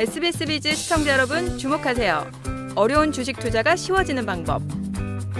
SBS 비즈 시청자 여러분 주목하세요. 어려운 주식 투자가 쉬워지는 방법.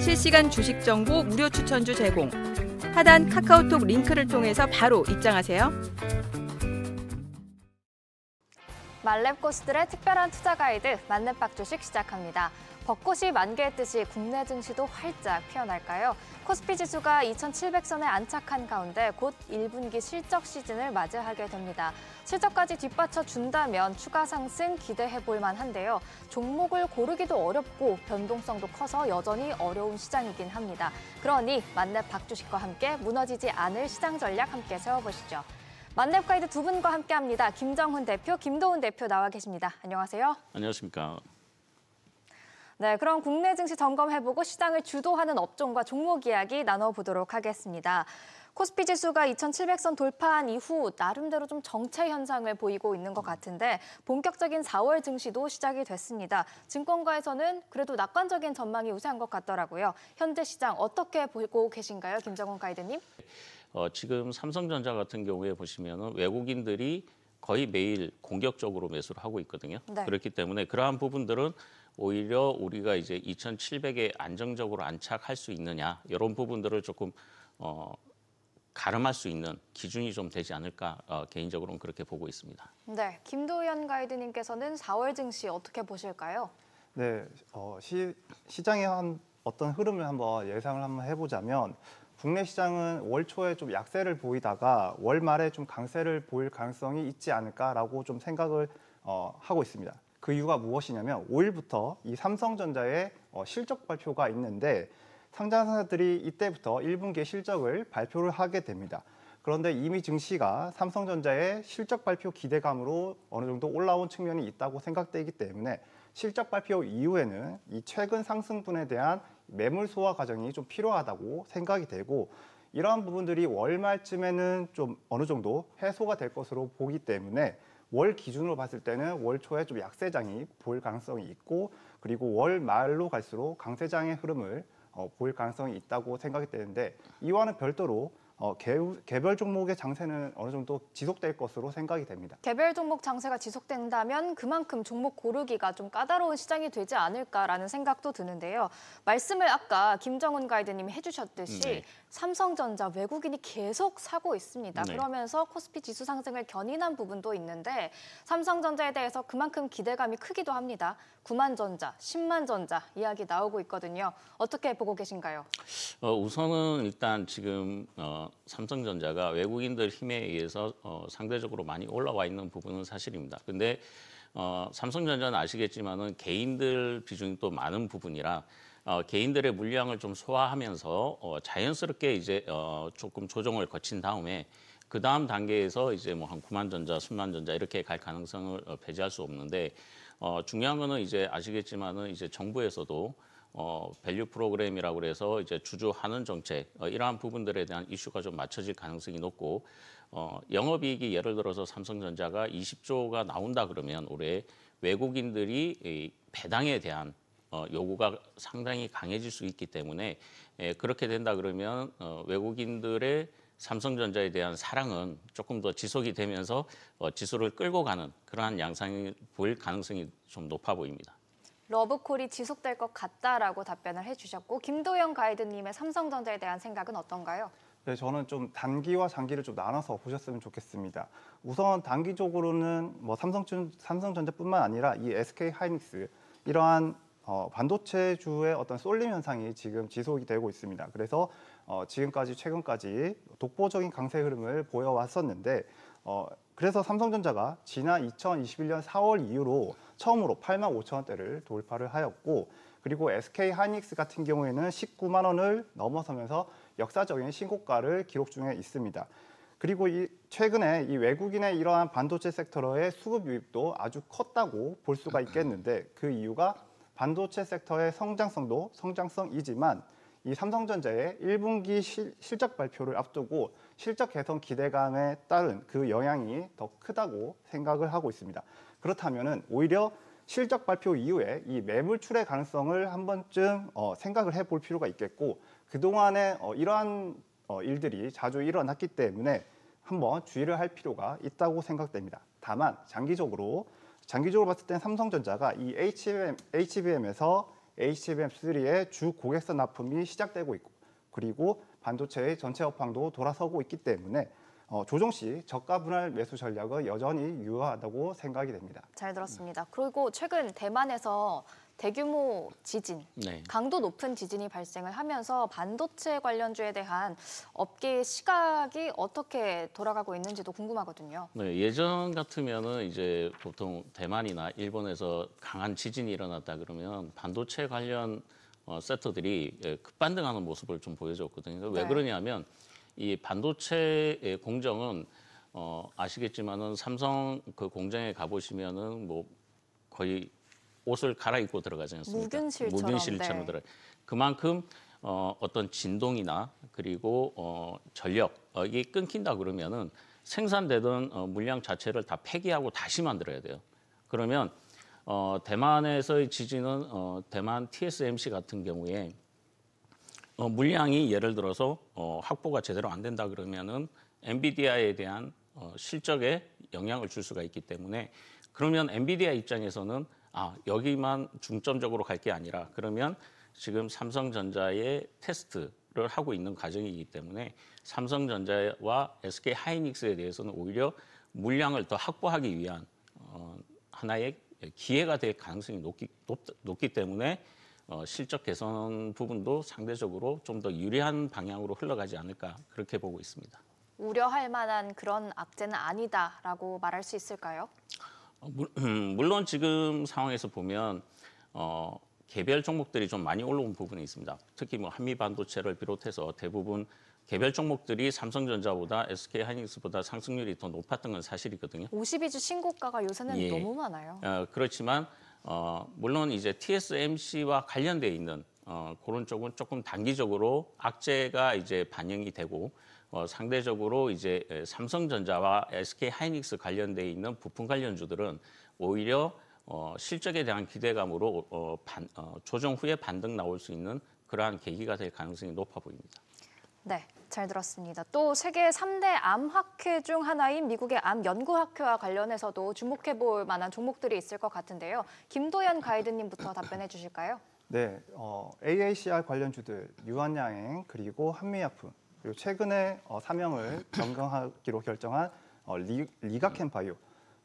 실시간 주식 정보 무료 추천주 제공. 하단 카카오톡 링크를 통해서 바로 입장하세요. 만렙 고수들의 특별한 투자 가이드 만렙박 주식 시작합니다. 벚꽃이 만개했듯이 국내 증시도 활짝 피어날까요? 코스피 지수가 2,700선에 안착한 가운데 곧 1분기 실적 시즌을 맞이하게 됩니다. 실적까지 뒷받쳐 준다면 추가 상승 기대해 볼 만한데요. 종목을 고르기도 어렵고 변동성도 커서 여전히 어려운 시장이긴 합니다. 그러니 만렙 박주식과 함께 무너지지 않을 시장 전략 함께 세워보시죠. 만렙 가이드 두 분과 함께합니다. 김정훈 대표, 김도훈 대표 나와 계십니다. 안녕하세요. 안녕하십니까. 네, 그럼 국내 증시 점검해보고 시장을 주도하는 업종과 종목 이야기 나눠보도록 하겠습니다. 코스피 지수가 2,700선 돌파한 이후 나름대로 좀 정체 현상을 보이고 있는 것 같은데 본격적인 4월 증시도 시작이 됐습니다. 증권가에서는 그래도 낙관적인 전망이 우세한 것 같더라고요. 현재 시장 어떻게 보고 계신가요, 김정훈 가이드님? 어, 지금 삼성전자 같은 경우에 보시면 외국인들이 거의 매일 공격적으로 매수를 하고 있거든요. 네. 그렇기 때문에 그러한 부분들은 오히려 우리가 이제 2,700에 안정적으로 안착할 수 있느냐 이런 부분들을 조금 어, 가름할 수 있는 기준이 좀 되지 않을까 어, 개인적으로는 그렇게 보고 있습니다. 네, 김도현 가이드님께서는 4월 증시 어떻게 보실까요? 네, 어, 시, 시장의 한 어떤 흐름을 한번 예상을 한번 해보자면 국내 시장은 월 초에 좀 약세를 보이다가 월 말에 좀 강세를 보일 가능성이 있지 않을까라고 좀 생각을 어, 하고 있습니다. 그 이유가 무엇이냐면 5일부터 이 삼성전자의 어, 실적 발표가 있는데 상장사들이 이때부터 1분기 실적을 발표를 하게 됩니다. 그런데 이미 증시가 삼성전자의 실적 발표 기대감으로 어느 정도 올라온 측면이 있다고 생각되기 때문에 실적 발표 이후에는 이 최근 상승분에 대한 매물 소화 과정이 좀 필요하다고 생각이 되고 이러한 부분들이 월말쯤에는 좀 어느 정도 해소가 될 것으로 보기 때문에 월 기준으로 봤을 때는 월 초에 좀 약세장이 보일 가능성이 있고 그리고 월 말로 갈수록 강세장의 흐름을 어, 보일 가능성이 있다고 생각이 되는데 이와는 별도로 어, 개, 개별 종목의 장세는 어느 정도 지속될 것으로 생각이 됩니다. 개별 종목 장세가 지속된다면 그만큼 종목 고르기가 좀 까다로운 시장이 되지 않을까라는 생각도 드는데요. 말씀을 아까 김정은 가이드님이 해주셨듯이 음, 네. 삼성전자 외국인이 계속 사고 있습니다. 네. 그러면서 코스피 지수 상승을 견인한 부분도 있는데 삼성전자에 대해서 그만큼 기대감이 크기도 합니다. 9만 전자, 10만 전자 이야기 나오고 있거든요. 어떻게 보고 계신가요? 어, 우선은 일단 지금 어, 삼성전자가 외국인들 힘에 의해서 어, 상대적으로 많이 올라와 있는 부분은 사실입니다. 근데 어, 삼성전자는 아시겠지만은 개인들 비중이 또 많은 부분이라 어, 개인들의 물량을 좀 소화하면서 어, 자연스럽게 이제 어, 조금 조정을 거친 다음에 그 다음 단계에서 이제 뭐한 9만 전자, 10만 전자 이렇게 갈 가능성을 어, 배제할 수 없는데 어, 중요한 거는 이제 아시겠지만은 이제 정부에서도 어, 밸류 프로그램이라고 해서 이제 주주하는 정책 어, 이러한 부분들에 대한 이슈가 좀 맞춰질 가능성이 높고 어, 영업이익이 예를 들어서 삼성전자가 20조가 나온다 그러면 올해 외국인들이 이 배당에 대한 어, 요구가 상당히 강해질 수 있기 때문에 에, 예, 그렇게 된다 그러면 어, 외국인들의 삼성전자에 대한 사랑은 조금 더 지속이 되면서 어, 지수를 끌고 가는 그러한 양상이 보일 가능성이 좀 높아 보입니다. 러브콜이 지속될 것 같다라고 답변을 해주셨고 김도영 가이드님의 삼성전자에 대한 생각은 어떤가요? 네, 저는 좀 단기와 장기를 좀 나눠서 보셨으면 좋겠습니다. 우선 단기적으로는 뭐 삼성, 삼성전자뿐만 아니라 이 SK 하이닉스 이러한 어, 반도체주의 어떤 쏠림 현상이 지금 지속이 되고 있습니다. 그래서 어, 지금까지 최근까지 독보적인 강세 흐름을 보여왔었는데 어, 그래서 삼성전자가 지난 2021년 4월 이후로 처음으로 8만 5천 원대를 돌파를 하였고 그리고 SK 하이닉스 같은 경우에는 19만 원을 넘어서면서 역사적인 신고가를 기록 중에 있습니다. 그리고 이 최근에 이 외국인의 이러한 반도체 섹터의 로 수급 유입도 아주 컸다고 볼 수가 있겠는데 그 이유가 반도체 섹터의 성장성도 성장성이지만 이 삼성전자의 1분기 실, 실적 발표를 앞두고 실적 개선 기대감에 따른 그 영향이 더 크다고 생각을 하고 있습니다. 그렇다면 오히려 실적 발표 이후에 이 매물 출회 가능성을 한 번쯤 어, 생각을 해볼 필요가 있겠고 그동안에 어, 이러한 어, 일들이 자주 일어났기 때문에 한번 주의를 할 필요가 있다고 생각됩니다. 다만 장기적으로 장기적으로 봤을 땐 삼성전자가 이 HBM, HBM에서 HBM3의 주 고객선 납품이 시작되고 있고 그리고 반도체의 전체 업황도 돌아서고 있기 때문에 어, 조정 시 저가 분할 매수 전략은 여전히 유효하다고 생각이 됩니다. 잘 들었습니다. 그리고 최근 대만에서 대규모 지진, 네. 강도 높은 지진이 발생을 하면서 반도체 관련주에 대한 업계의 시각이 어떻게 돌아가고 있는지도 궁금하거든요. 네, 예전 같으면 이제 보통 대만이나 일본에서 강한 지진이 일어났다 그러면 반도체 관련 어, 세터들이 예, 급반등하는 모습을 좀 보여줬거든요. 네. 왜 그러냐면 이 반도체 의 공정은 어, 아시겠지만은 삼성 그 공장에 가보시면은 뭐 거의 옷을 갈아입고 들어가지 않습니까? 무균실처럼. 무균실처럼 네. 들어. 그만큼 어, 어떤 진동이나 그리고 어, 전력 어, 이게 끊긴다 그러면은 생산되던 어, 물량 자체를 다 폐기하고 다시 만들어야 돼요. 그러면 어, 대만에서의 지진은 어, 대만 TSMC 같은 경우에 어, 물량이 예를 들어서 어, 확보가 제대로 안 된다 그러면은 엔비디아에 대한 어, 실적에 영향을 줄 수가 있기 때문에 그러면 엔비디아 입장에서는 아 여기만 중점적으로 갈 게 아니라 그러면 지금 삼성전자의 테스트를 하고 있는 과정이기 때문에 삼성전자와 SK 하이닉스에 대해서는 오히려 물량을 더 확보하기 위한 어, 하나의 기회가 될 가능성이 높기, 높, 기 때문에 어, 실적 개선 부분도 상대적으로 좀 더 유리한 방향으로 흘러가지 않을까 그렇게 보고 있습니다. 우려할 만한 그런 악재는 아니다라고 말할 수 있을까요? 어, 물, 음, 물론 지금 상황에서 보면 어, 개별 종목들이 좀 많이 올라온 부분이 있습니다. 특히 뭐 한미 반도체를 비롯해서 대부분 개별 종목들이 삼성전자보다 SK 하이닉스보다 상승률이 더 높았던 건 사실이거든요. 52주 신고가가 요새는 예. 너무 많아요. 어, 그렇지만 어, 물론 이제 TSMC와 관련돼 있는 어, 그런 쪽은 조금 단기적으로 악재가 이제 반영이 되고 어, 상대적으로 이제 삼성전자와 SK 하이닉스 관련돼 있는 부품 관련주들은 오히려 어, 실적에 대한 기대감으로 어, 어, 반, 어, 조정 후에 반등 나올 수 있는 그러한 계기가 될 가능성이 높아 보입니다. 네, 잘 들었습니다. 또 세계 3대 암학회 중 하나인 미국의 암연구학회와 관련해서도 주목해 볼 만한 종목들이 있을 것 같은데요. 김도연 가이드님부터 답변해 주실까요? 네, 어, AACR 관련주들, 유한양행, 그리고 한미약품, 그리고 최근에 어, 사명을 변경하기로 결정한 어, 리, 리가캠바이오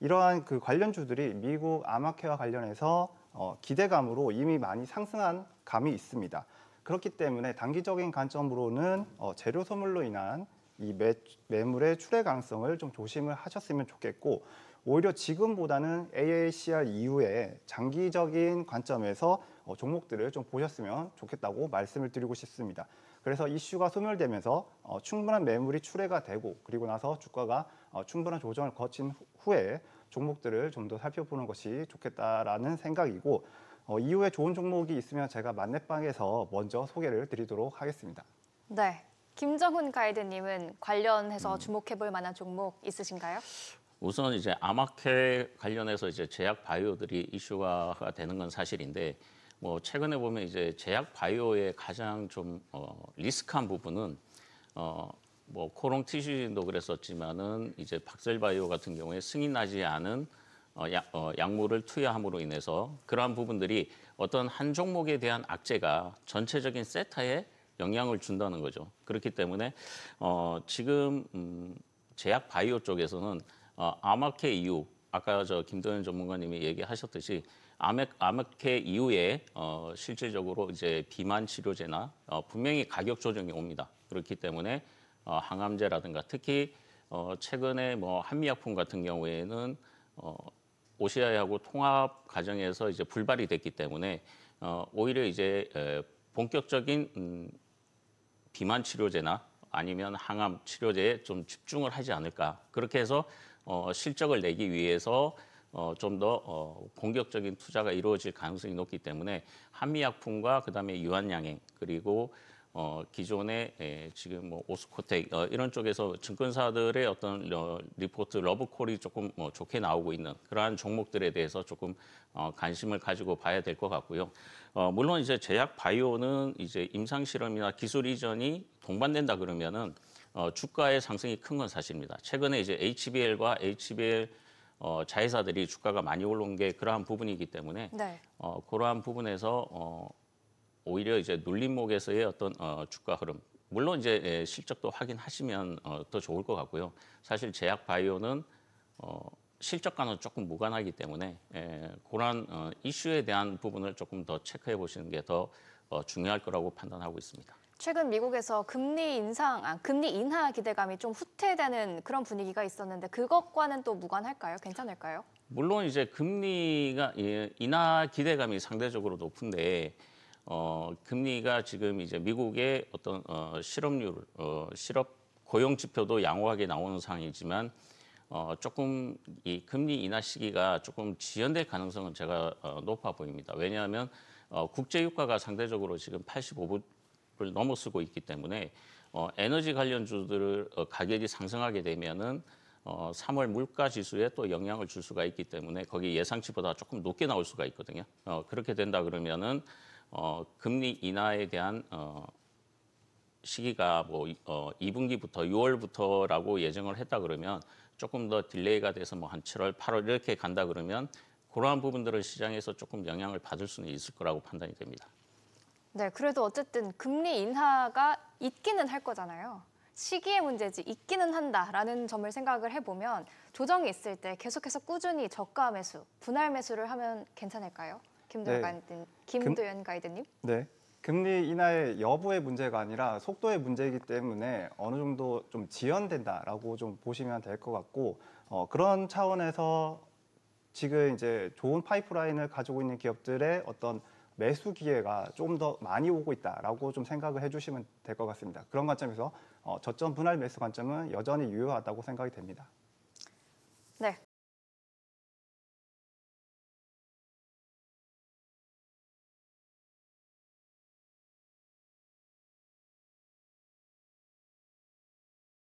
이러한 그 관련주들이 미국 암흑케와 관련해서 어, 기대감으로 이미 많이 상승한 감이 있습니다. 그렇기 때문에 단기적인 관점으로는 어, 재료 소물로 인한 이 매, 매물의 출회 가능성을 좀 조심을 하셨으면 좋겠고 오히려 지금보다는 AACR 이후에 장기적인 관점에서 어, 종목들을 좀 보셨으면 좋겠다고 말씀을 드리고 싶습니다. 그래서 이슈가 소멸되면서 어, 충분한 매물이 출회가 되고 그리고 나서 주가가 어, 충분한 조정을 거친 후에 종목들을 좀 더 살펴보는 것이 좋겠다라는 생각이고 어, 이후에 좋은 종목이 있으면 제가 만렙방에서 먼저 소개를 드리도록 하겠습니다. 네. 김정훈 가이드님은 관련해서 음. 주목해볼 만한 종목 있으신가요? 우선 이제 아마케 관련해서 이제 제약 바이오들이 이슈가 되는 건 사실인데 뭐 최근에 보면 이제 제약 바이오의 가장 좀 어, 리스크한 부분은 어, 뭐 코롱 티슈진도 그랬었지만은 이제 박셀바이오 같은 경우에 승인하지 않은 어, 약, 어, 약물을 투여함으로 인해서 그러한 부분들이 어떤 한 종목에 대한 악재가 전체적인 세타에 영향을 준다는 거죠. 그렇기 때문에 어, 지금 음, 제약 바이오 쪽에서는 어, 아마케 이후 아까 저 김도현 전문가님이 얘기하셨듯이 암액, 암흑해 이후에 어, 실질적으로 이제 비만 치료제나 어, 분명히 가격 조정이 옵니다. 그렇기 때문에 어, 항암제라든가 특히 어, 최근에 뭐 한미약품 같은 경우에는 어, 오시아하고 통합 과정에서 이제 불발이 됐기 때문에 어, 오히려 이제 에, 본격적인 음, 비만 치료제나 아니면 항암 치료제에 좀 집중을 하지 않을까 그렇게 해서 어, 실적을 내기 위해서 어, 좀 더 어, 공격적인 투자가 이루어질 가능성이 높기 때문에 한미약품과 그다음에 유한양행 그리고 어, 기존에 에, 예, 지금 뭐 오스코텍 어, 이런 쪽에서 증권사들의 어떤 어, 리포트 러브콜이 조금 뭐 좋게 나오고 있는 그러한 종목들에 대해서 조금 어, 관심을 가지고 봐야 될 것 같고요. 어, 물론 이제 제약 바이오는 이제 임상 실험이나 기술 이전이 동반된다 그러면은 어, 주가의 상승이 큰 건 사실입니다. 최근에 이제 HBL과 HBL 어, 자회사들이 주가가 많이 올라온 게 그러한 부분이기 때문에 네. 어, 그러한 부분에서 어, 오히려 이제 눌림목에서의 어떤 어, 주가 흐름 물론 이제 예, 실적도 확인하시면 어, 더 좋을 것 같고요. 사실 제약 바이오는 어, 실적과는 조금 무관하기 때문에 예, 그런 어, 이슈에 대한 부분을 조금 더 체크해 보시는 게 더 어, 중요할 거라고 판단하고 있습니다. 최근 미국에서 금리 인상, 아, 금리 인하 기대감이 좀 후퇴되는 그런 분위기가 있었는데 그것과는 또 무관할까요? 괜찮을까요? 물론 이제 금리가 예, 인하 기대감이 상대적으로 높은데 어, 금리가 지금 이제 미국의 어떤 어, 실업률, 어, 실업 고용 지표도 양호하게 나오는 상황이지만 어, 조금 이 금리 인하 시기가 조금 지연될 가능성은 제가 어, 높아 보입니다. 왜냐하면 어, 국제 유가가 상대적으로 지금 85, 분을 넘어서고 있기 때문에 어, 에너지 관련주들을 어, 가격이 상승하게 되면은 어, 3월 물가 지수에 또 영향을 줄 수가 있기 때문에 거기 예상치보다 조금 높게 나올 수가 있거든요. 어, 그렇게 된다 그러면은 어, 금리 인하에 대한 어, 시기가 뭐 어, 2분기부터 6월부터라고 예정을 했다 그러면 조금 더 딜레이가 돼서 뭐 한 7월, 8월 이렇게 간다 그러면 그러한 부분들을 시장에서 조금 영향을 받을 수는 있을 거라고 판단이 됩니다. 네, 그래도 어쨌든 금리 인하가 있기는 할 거잖아요. 시기의 문제지 있기는 한다라는 점을 생각을 해보면 조정이 있을 때 계속해서 꾸준히 저가 매수, 분할 매수를 하면 괜찮을까요? 김도연 네. 김도연 금, 가이드님. 네. 금리 인하의 여부의 문제가 아니라 속도의 문제이기 때문에 어느 정도 좀 지연된다라고 좀 보시면 될 것 같고 어, 그런 차원에서 지금 이제 좋은 파이프라인을 가지고 있는 기업들의 어떤 매수 기회가 조금 더 많이 오고 있다라고 좀 생각을 해주시면 될 것 같습니다. 그런 관점에서 어, 저점 분할 매수 관점은 여전히 유효하다고 생각이 됩니다. 네,